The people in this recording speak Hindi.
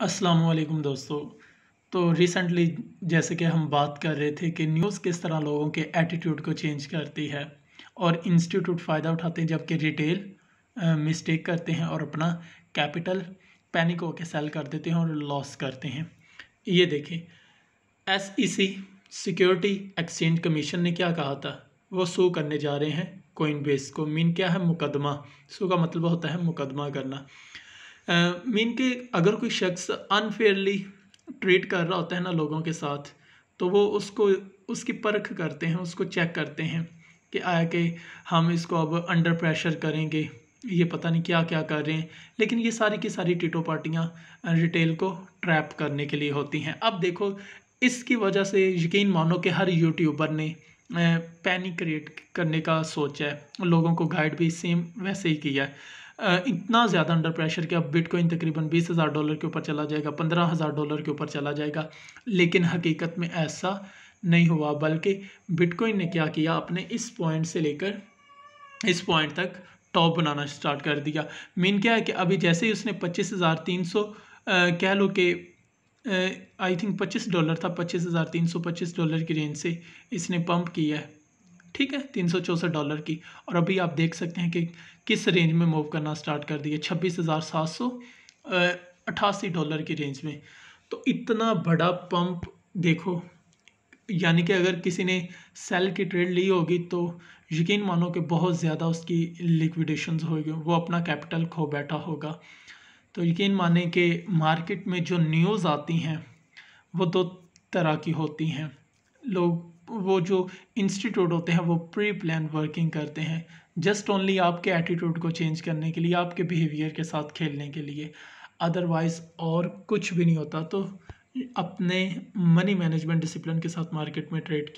अस्सलाम वालेकुम दोस्तों तो रिसेंटली जैसे कि हम बात कर रहे थे कि न्यूज़ किस तरह लोगों के एटीट्यूड को चेंज करती है और इंस्टीट्यूट फ़ायदा उठाते हैं जबकि रिटेल मिस्टेक करते हैं और अपना कैपिटल पैनिक होकर सेल कर देते हैं और लॉस करते हैं ये देखें S E C security exchange commission ने क्या कहा था वो सो करने जा रहे हैं कोइन बेस को मीन क्या है मुकदमा सो का मतलब होता है मुकदमा करना मीन के अगर कोई शख्स अनफेयरली ट्रीट कर रहा होता है ना लोगों के साथ तो वो उसको उसकी परख करते हैं उसको चेक करते हैं कि आया कि हम इसको अब अंडर प्रेशर करेंगे ये पता नहीं क्या क्या कर रहे हैं लेकिन ये सारी की सारी टीटो पार्टियाँ रिटेल को ट्रैप करने के लिए होती हैं अब देखो इसकी वजह से यकीन मानो कि हर यूट्यूबर ने पैनिक क्रिएट करने का सोचा है लोगों को गाइड भी सेम वैसे ही किया है इतना ज़्यादा अंडर प्रेशर कि अब बिटकॉइन तकरीबन बीस हज़ार डॉलर के ऊपर चला जाएगा पंद्रह हज़ार डॉलर के ऊपर चला जाएगा लेकिन हकीकत में ऐसा नहीं हुआ बल्कि बिटकॉइन ने क्या किया अपने इस पॉइंट से लेकर इस पॉइंट तक टॉप बनाना स्टार्ट कर दिया मेन क्या है कि अभी जैसे ही उसने पच्चीस हज़ार तीन सौ कह लो कि आई थिंक पच्चीस डॉलर था पच्चीस हज़ार तीन सौ पच्चीस डॉलर की रेंज से इसने पंप किया है ठीक है तीन सौ डॉलर की और अभी आप देख सकते हैं कि किस रेंज में मूव करना स्टार्ट कर दिए छब्बीस हज़ार सात सौ अट्ठासी डॉलर की रेंज में तो इतना बड़ा पंप देखो यानी कि अगर किसी ने सेल की ट्रेड ली होगी तो यकीन मानो कि बहुत ज़्यादा उसकी लिक्विडेशन होगी वो अपना कैपिटल खो बैठा होगा तो यकीन माने कि मार्केट में जो न्यूज़ आती हैं वो दो तरह की होती हैं लोग वो जो इंस्टीट्यूट होते हैं वो प्री प्लान वर्किंग करते हैं जस्ट ओनली आपके एटीट्यूड को चेंज करने के लिए आपके बिहेवियर के साथ खेलने के लिए अदरवाइज़ और कुछ भी नहीं होता तो अपने मनी मैनेजमेंट डिसिप्लिन के साथ मार्केट में ट्रेड किया